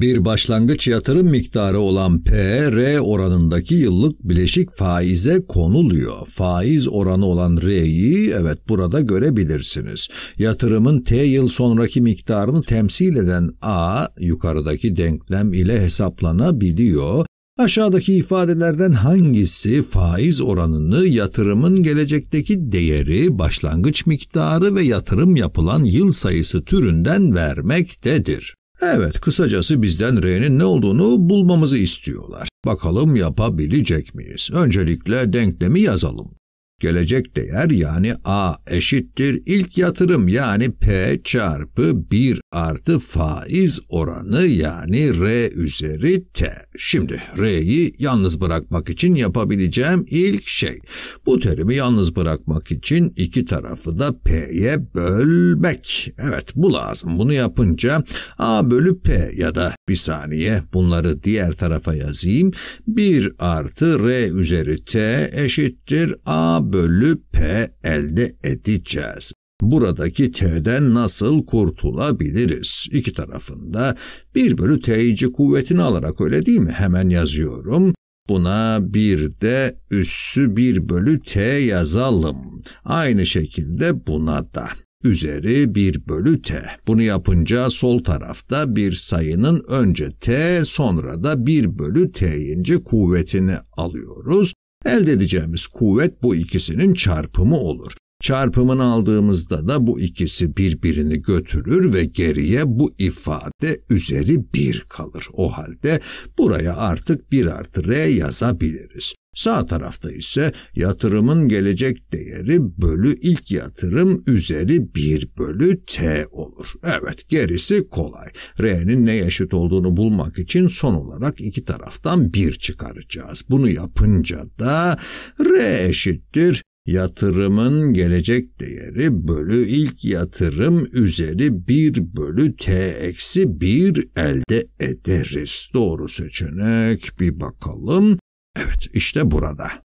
bir başlangıç yatırım miktarı olan PR oranındaki yıllık bileşik faize konuluyor. Faiz oranı olan R'yi evet burada görebilirsiniz. Yatırımın T yıl sonraki miktarını temsil eden A yukarıdaki denklem ile hesaplanabiliyor. Aşağıdaki ifadelerden hangisi faiz oranını yatırımın gelecekteki değeri, başlangıç miktarı ve yatırım yapılan yıl sayısı türünden vermektedir? Evet, kısacası bizden R'nin ne olduğunu bulmamızı istiyorlar. Bakalım yapabilecek miyiz? Öncelikle denklemi yazalım. Gelecek değer yani A eşittir ilk yatırım yani P çarpı 1 artı faiz oranı yani R üzeri T. Şimdi R'yi yalnız bırakmak için yapabileceğim ilk şey. Bu terimi yalnız bırakmak için iki tarafı da P'ye bölmek. Evet bu lazım. Bunu yapınca A bölü P ya da bir saniye bunları diğer tarafa yazayım. 1 artı R üzeri T eşittir A bölü P elde edeceğiz. Buradaki T'den nasıl kurtulabiliriz? İki tarafında 1 bölü T'ci kuvvetini alarak öyle değil mi? Hemen yazıyorum. Buna bir de üssü 1 bölü T yazalım. Aynı şekilde buna da üzeri 1 bölü t. Bunu yapınca sol tarafta bir sayının önce t sonra da 1 bölü t'inci kuvvetini alıyoruz. Elde edeceğimiz kuvvet bu ikisinin çarpımı olur. Çarpımını aldığımızda da bu ikisi birbirini götürür ve geriye bu ifade üzeri 1 kalır. O halde buraya artık 1 artı r yazabiliriz. Sağ tarafta ise yatırımın gelecek değeri bölü ilk yatırım üzeri 1 bölü t olur. Evet gerisi kolay. R'nin ne eşit olduğunu bulmak için son olarak iki taraftan 1 çıkaracağız. Bunu yapınca da R eşittir Yatırımın gelecek değeri bölü ilk yatırım üzeri 1 bölü t eksi 1 elde ederiz. Doğru seçenek bir bakalım. Evet işte burada.